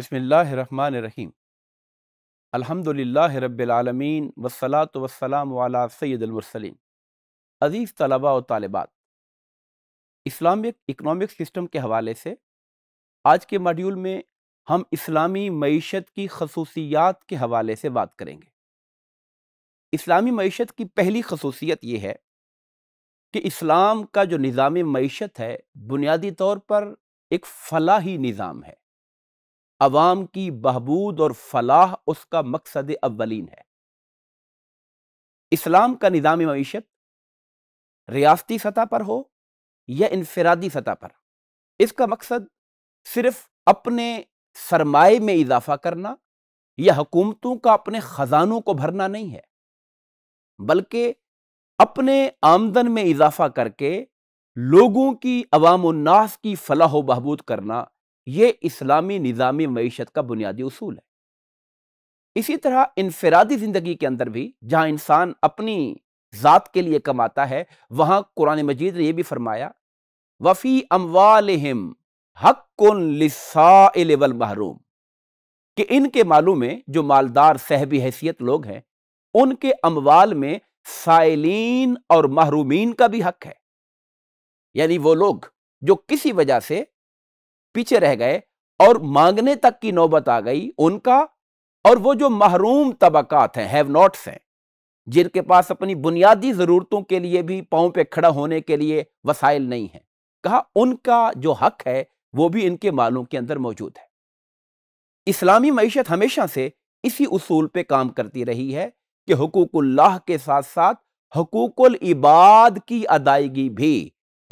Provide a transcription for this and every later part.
बसमीम अलहमदिल्ला रबालमीन वसलात वसलाम वाला सैदुलमरसलिन अज़ीज़ तलबा और तालबात इस्लामिक इकनॉमिक सिस्टम के हवाले से आज के मॉड्यूल में हम इस्लामी मीशत की खसूसियात के हवाले से बात करेंगे इस्लामी मीशत की पहली खसूसियत ये है कि इस्लाम का जो निज़ाम मीशत है बुनियादी तौर पर एक फलाही निज़ाम है अवाम की बहबूद और फलाह उसका मकसद अव्वलिन है इस्लाम का निज़ाम मीशत रियाती सतह पर हो या इनफरादी सतह पर इसका मकसद सिर्फ अपने सरमाए में इजाफा करना या हुकूमतों का अपने ख़जानों को भरना नहीं है बल्कि अपने आमदन में इजाफा करके लोगों की अवाम उन्नास की फलाह बहबूद करना ये इस्लामी निज़ामी मीशत का बुनियादी असूल है इसी तरह इनफरादी ज़िंदगी के अंदर भी जहाँ इंसान अपनी ज़ात के लिए कमाता है वहाँ कुरान मजीद ने यह भी फरमाया वफ़ी अमवाल हक़ल महरूम कि इनके मालूम में जो मालदार सहबी हैसियत लोग हैं उनके अमवाल में साइलिन और महरूमीन का भी हक है यानी वो लोग जो किसी वजह से पीछे रह गए और मांगने तक की नौबत आ गई उनका और वो जो महरूम तबकात हैं हैव नॉट्स हैं जिनके पास अपनी बुनियादी ज़रूरतों के लिए भी पाँव पे खड़ा होने के लिए वसाइल नहीं है कहा उनका जो हक है वो भी इनके मालों के अंदर मौजूद है इस्लामी मीशत हमेशा से इसी उसूल पे काम करती रही है कि हकूकुल्लाह के साथ साथ हकूकुल इबाद की अदायगी भी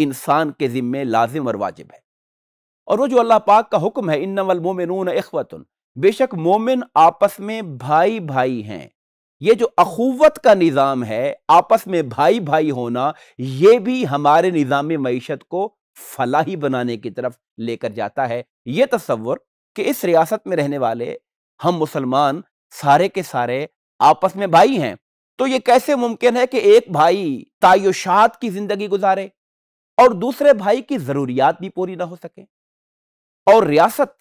इंसान के ज़िम्मे लाजिम और वाजिब है और वो जो अल्लाह पाक का हुक्म है इन्नवल इखवतन बेशक मोमिन आपस में भाई भाई हैं ये जो अखूवत का निज़ाम है आपस में भाई भाई होना ये भी हमारे निज़ाम मीशत को फलाही बनाने की तरफ लेकर जाता है ये तस्वुर कि इस रियासत में रहने वाले हम मुसलमान सारे के सारे आपस में भाई हैं तो ये कैसे मुमकिन है कि एक भाई तायुशात की ज़िंदगी गुजारे और दूसरे भाई की ज़रूरियात भी पूरी ना हो सके और रियासत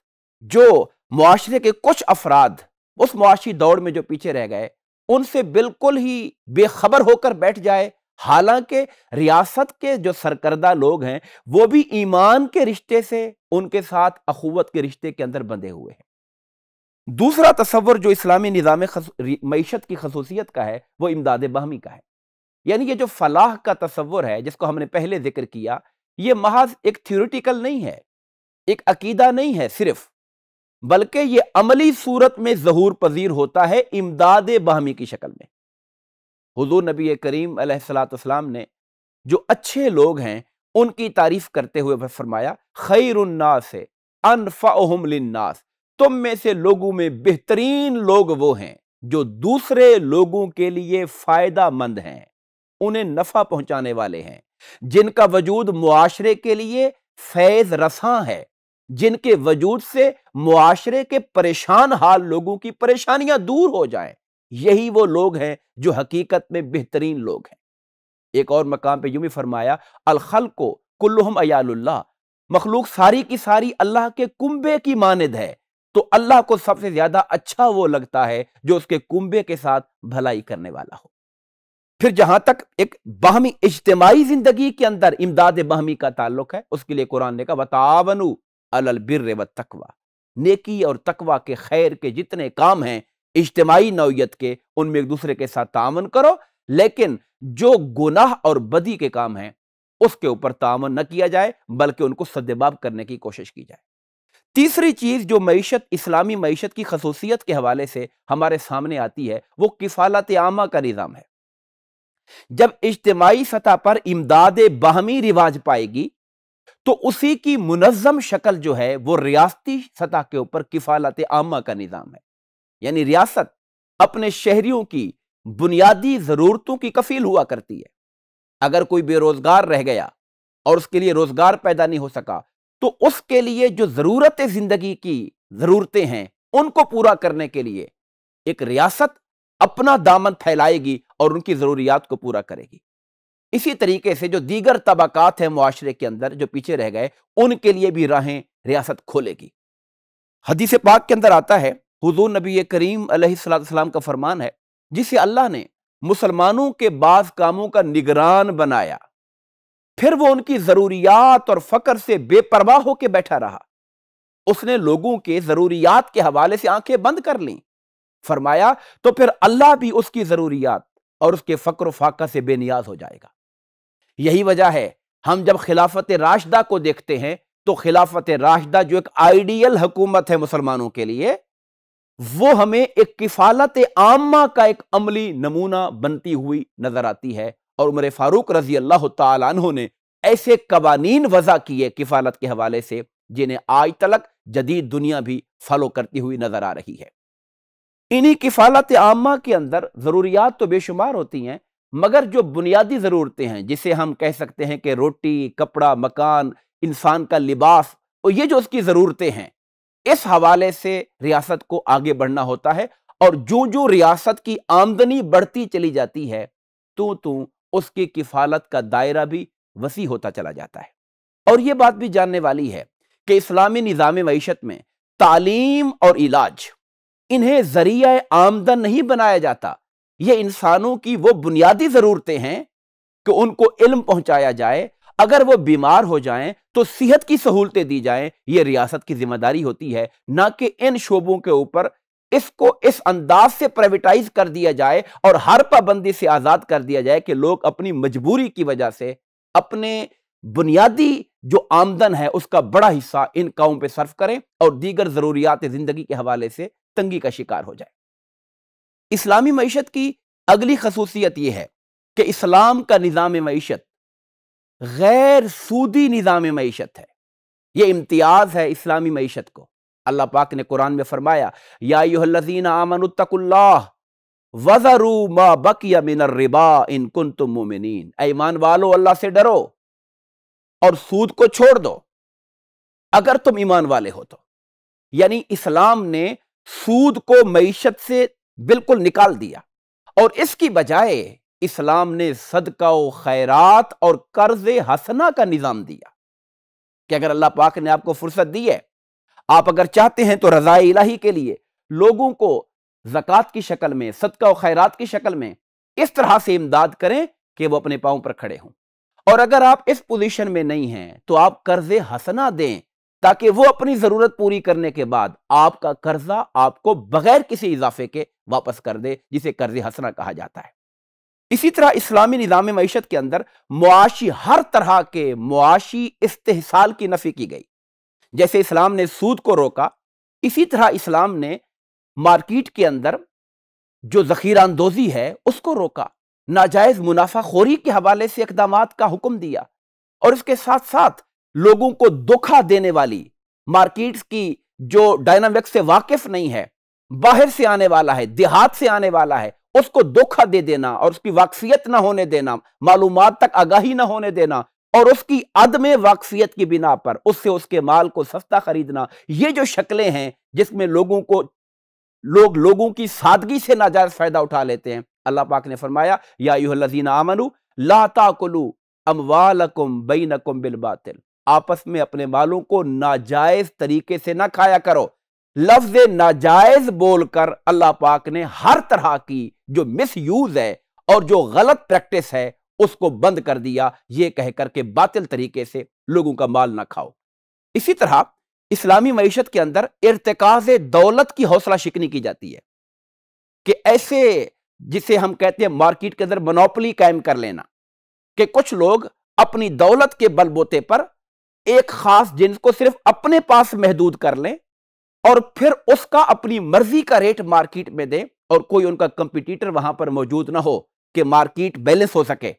जो मुआरे के कुछ अफराद उस मुआशी दौड़ में जो पीछे रह गए उनसे बिल्कुल ही बेखबर होकर बैठ जाए हालांकि रियासत के जो सरकर्दा लोग हैं वो भी ईमान के रिश्ते से उनके साथ अखुवत के रिश्ते के अंदर बंधे हुए हैं दूसरा तस्वर जो इस्लामी निज़ाम मीशत की खसूसियत का है वो इमदाद बहमी का है यानी ये जो फलाह का तस्वर है जिसको हमने पहले जिक्र किया ये महज एक थियोरिटिकल नहीं है एक अकीदा नहीं है सिर्फ बल्कि यह अमली सूरत में जहूर पजीर होता है इमदाद बहमी की शक्ल में हजूर नबी करीम सलाम ने जो अच्छे लोग हैं उनकी तारीफ करते हुए फरमाया खैर उन्नास है अनफाहमलनास तुम में से लोगों में बेहतरीन लोग वो हैं जो दूसरे लोगों के लिए फ़ायदा मंद हैं उन्हें नफ़ा पहुंचाने वाले हैं जिनका वजूद मुआशरे के लिए फैज़ रसा है जिनके वजूद से मुआशरे के परेशान हाल लोगों की परेशानियां दूर हो जाए यही वो लोग हैं जो हकीकत में बेहतरीन लोग हैं एक और मकाम पर यूं भी फरमाया अलखल को कुल्लुहम अयाल्ला मखलूक सारी की सारी अल्लाह के कुंबे की मानद है तो अल्लाह को सबसे ज्यादा अच्छा वो लगता है जो उसके कुंबे के साथ भलाई करने वाला हो फिर जहां तक एक बाहमी इज्तमाही जिंदगी के अंदर इमदाद बाहमी का ताल्लुक है उसके लिए कुरान ने कहा बतावनू अलबिर व तकवा नेकी और तकवा के खैर के जितने काम हैं इज्तमाही नौीयत के उनमें एक दूसरे के साथ तामन करो लेकिन जो गुनाह और बदी के काम हैं उसके ऊपर तामन न किया जाए बल्कि उनको सद्देबाब करने की कोशिश की जाए तीसरी चीज़ जो मीशत इस्लामी मीशत की खसूसियत के हवाले से हमारे सामने आती है वो किफालत आमा का निज़ाम है जब इज्तमाही सतह पर इमदाद बाहमी रिवाज पाएगी तो उसी की मुनज़म शक्ल जो है वो रियाती सतह के ऊपर किफालत आमा का निज़ाम है यानी रियासत अपने शहरियों की बुनियादी ज़रूरतों की कफील हुआ करती है अगर कोई बेरोज़गार रह गया और उसके लिए रोज़गार पैदा नहीं हो सका तो उसके लिए जो ज़रूरत ज़िंदगी की ज़रूरतें हैं उनको पूरा करने के लिए एक रियासत अपना दामन फैलाएगी और उनकी ज़रूरियात को पूरा करेगी इसी तरीके से जो दीगर तबक़ात हैं माशरे के अंदर जो पीछे रह गए उनके लिए भी राहें रियासत खोलेगी हदीस पाक के अंदर आता है हजूर नबी करीम सलाम का फरमान है जिसे अल्लाह ने मुसलमानों के बाद कामों का निगरान बनाया फिर वो उनकी ज़रूरियात और फ़कर से बेपरवाह होकर बैठा रहा उसने लोगों के ज़रूरियात के हवाले से आंखें बंद कर ली फरमाया तो फिर अल्लाह भी उसकी ज़रूरियात और उसके फकर फाका से बेनियाज हो जाएगा यही वजह है हम जब खिलाफत राशदा को देखते हैं तो खिलाफत राशदा जो एक आइडियल हुकूमत है मुसलमानों के लिए वो हमें एक किफालत आमा का एक अमली नमूना बनती हुई नजर आती है और उमर फारूक रजी अल्लाह तु ने ऐसे कवानीन वजह किए किफालत के हवाले से जिन्हें आज तलक जदीद दुनिया भी फॉलो करती हुई नजर आ रही है इन्हीं किफालत आमा के अंदर ज़रूरियात तो बेशुमार होती हैं मगर जो बुनियादी ज़रूरतें हैं जिसे हम कह सकते हैं कि रोटी कपड़ा मकान इंसान का लिबास और ये जो उसकी ज़रूरतें हैं इस हवाले से रियासत को आगे बढ़ना होता है और जो जो रियासत की आमदनी बढ़ती चली जाती है तो तू उसकी किफालत का दायरा भी वसी होता चला जाता है और ये बात भी जानने वाली है कि इस्लामी निज़ाम मीशत में तालीम और इलाज इन्हें जरिया आमदन नहीं बनाया जाता ये इंसानों की वो बुनियादी ज़रूरतें हैं कि उनको इल्म पहुंचाया जाए अगर वो बीमार हो जाएं तो सेहत की सहूलतें दी जाएं ये रियासत की जिम्मेदारी होती है ना कि इन शोबों के ऊपर इसको इस अंदाज से प्राइवेटाइज कर दिया जाए और हर पाबंदी से आज़ाद कर दिया जाए कि लोग अपनी मजबूरी की वजह से अपने बुनियादी जो आमदन है उसका बड़ा हिस्सा इन काम पर सर्फ करें और दीगर ज़रूरियात ज़िंदगी के हवाले से तंगी का शिकार हो जाए इस्लामी मीशत की अगली खसूसियत यह है कि इस्लाम का निज़ाम मीशत गैर सूदी निज़ाम मीशत है यह इम्तियाज़ है इस्लामी मीशत को अल्लाह पाक ने कुरान में फरमाया याजीन वज़रू मा बकिया मिनर रिबा इन कुन तुम मोमिन ऐमान वालो अल्लाह से डरो और सूद को छोड़ दो अगर तुम ईमान वाले हो तो यानी इस्लाम ने सूद को मीशत से बिल्कुल निकाल दिया और इसकी बजाय इस्लाम ने सदका खैरात और कर्ज हसना का निज़ाम दिया कि अगर अल्लाह पाक ने आपको फुर्सत दी है आप अगर चाहते हैं तो रज़ा इलाही के लिए लोगों को जक़ात की शक्ल में सदका व खैरात की शक्ल में इस तरह से इमदाद करें कि वो अपने पाँव पर खड़े हों और अगर आप इस पोजीशन में नहीं हैं तो आप कर्ज हसना दें ताकि वो अपनी जरूरत पूरी करने के बाद आपका कर्जा आपको बगैर किसी इजाफे के वापस कर दे जिसे कर्ज हसना कहा जाता है इसी तरह इस्लामी निज़ाम मीशत के अंदर मुआशी हर तरह के मुआशी इस्तेसाल की नफी की गई जैसे इस्लाम ने सूद को रोका इसी तरह इस्लाम ने मार्किट के अंदर जो जखीरा अंदोजी है उसको रोका नाजायज़ मुनाफाखोरी के हवाले से इकदाम का हुक्म दिया और इसके साथ साथ लोगों को धोखा देने वाली मार्केट्स की जो डायनामिक्स से वाकिफ नहीं है बाहर से आने वाला है देहात से आने वाला है उसको धोखा दे देना और उसकी वाकफियत ना होने देना मालूम तक आगाही ना होने देना और उसकी अदम वाकफियत की बिना पर उससे उसके माल को सस्ता खरीदना ये जो शक्लें हैं जिसमें लोगों को लोग लोगों की सादगी से नाजायज फायदा उठा लेते हैं अल्लाह पाक ने फरमाया या युहलजीन आमनु लाताकुलू अमवालकुम बैनकुम बिल बातिल आपस में अपने मालों को नाजायज तरीके से ना खाया करो लफ्ज नाजायज बोलकर अल्लाह पाक ने हर तरह की जो मिस यूज है और जो गलत प्रैक्टिस है उसको बंद कर दिया ये कहकर के बातिल तरीके से लोगों का माल ना खाओ इसी तरह इस्लामी मीशत के अंदर इरतकाज दौलत की हौसला शिकनी की जाती है कि ऐसे जिसे हम कहते हैं मार्केट के अंदर मनोपली कायम कर लेना कि कुछ लोग अपनी दौलत के बलबोते पर एक खास जिन्स को सिर्फ अपने पास महदूद कर लें और फिर उसका अपनी मर्जी का रेट मार्केट में दें और कोई उनका कंपिटिटर वहां पर मौजूद ना हो कि मार्केट बैलेंस हो सके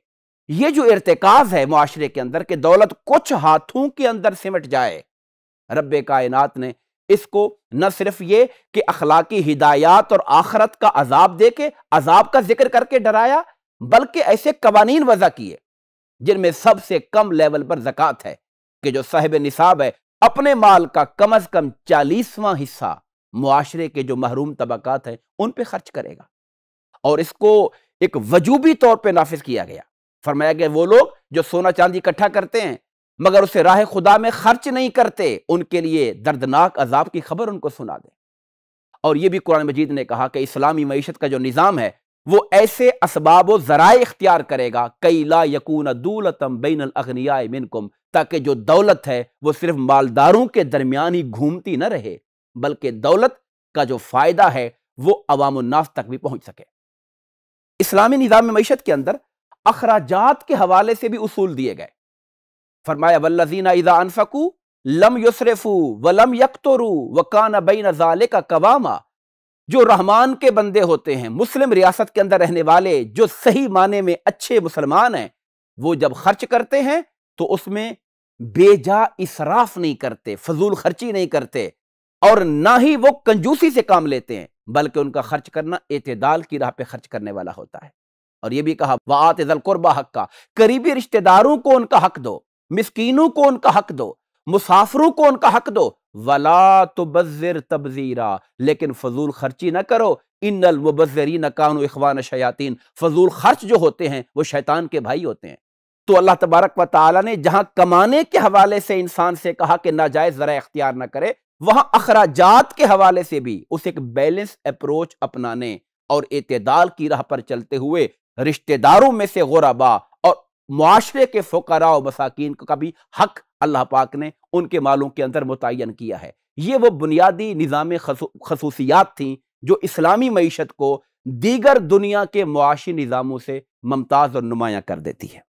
ये जो इरतकाज है माशरे के अंदर कि दौलत कुछ हाथों के अंदर सिमट जाए रब कायनात ने इसको न सिर्फ ये कि अखलाकी हिदायत और आखरत का अजाब दे के अजाब का जिक्र करके डराया बल्कि ऐसे कवानीन वजह किए जिनमें सबसे कम लेवल पर जक़ात है कि जो साहिब निसाब है अपने माल का कम अज कम चालीसवां हिस्सा मुआरे के जो महरूम तबक़ात हैं उन पर खर्च करेगा और इसको एक वजूबी तौर पर नाफिज किया गया फरमाया गया वो लोग जो सोना चांदी इकट्ठा करते हैं मगर उसे राह खुदा में खर्च नहीं करते उनके लिए दर्दनाक अजाब की खबर उनको सुना दे और यह भी कुरान मजीद ने कहा कि इस्लामी मीशत का जो निज़ाम है वो ऐसे इसबाब ज़राए इख्तियार करेगा कई ला यकून दूलतम बैन अगनिया मिनकुम ताकि जो दौलत है वो सिर्फ मालदारों के दरमियान ही घूमती न रहे बल्कि दौलत का जो फ़ायदा है वो अवामनास तक भी पहुंच सके इस्लामी निज़ाम मीशत के अंदर अखराजात के हवाले से भी उसूल दिए गए फरमाया वल्लजीना इज़ा अनफकू लम युसरफू व लम यकतरू व बैन जाले का कवामा जो रहमान के बंदे होते हैं मुस्लिम रियासत के अंदर रहने वाले जो सही माने में अच्छे मुसलमान हैं वो जब खर्च करते हैं तो उसमें बेजा इसराफ नहीं करते फजूल खर्ची नहीं करते और ना ही वो कंजूसी से काम लेते हैं बल्कि उनका खर्च करना एतदाल की राह पे खर्च करने वाला होता है और ये भी कहा वात कुरबा हक का करीबी रिश्तेदारों को उनका हक दो मिसकीनों को उनका हक दो मुसाफरों को उनका हक दो वला तो बज़र तबज़ीरा लेकिन फजूल खर्ची ना करो इन मुबजरी नकान इखवान शयातीन फजूल खर्च जो होते हैं वो शैतान के भाई होते हैं तो अल्लाह तबारक व ताली ने जहां कमाने के हवाले से इंसान से कहा कि नाजायज़ ज़रा इख्तियार ना करे वहां अखराजात के हवाले से भी उस एक बैलेंस अप्रोच अपनाने और एतदाल की राह पर चलते हुए रिश्तेदारों में से गोराबा माशरे के फ़करा व मसाकिन का भी हक अल्लाह पाक ने उनके मालों के अंदर मुतन किया है ये वो बुनियादी निज़ाम खसूसियात थी जो इस्लामी मीशत को दीगर दुनिया के मुआशी निज़ामों से मुमताज और नुमाया कर देती है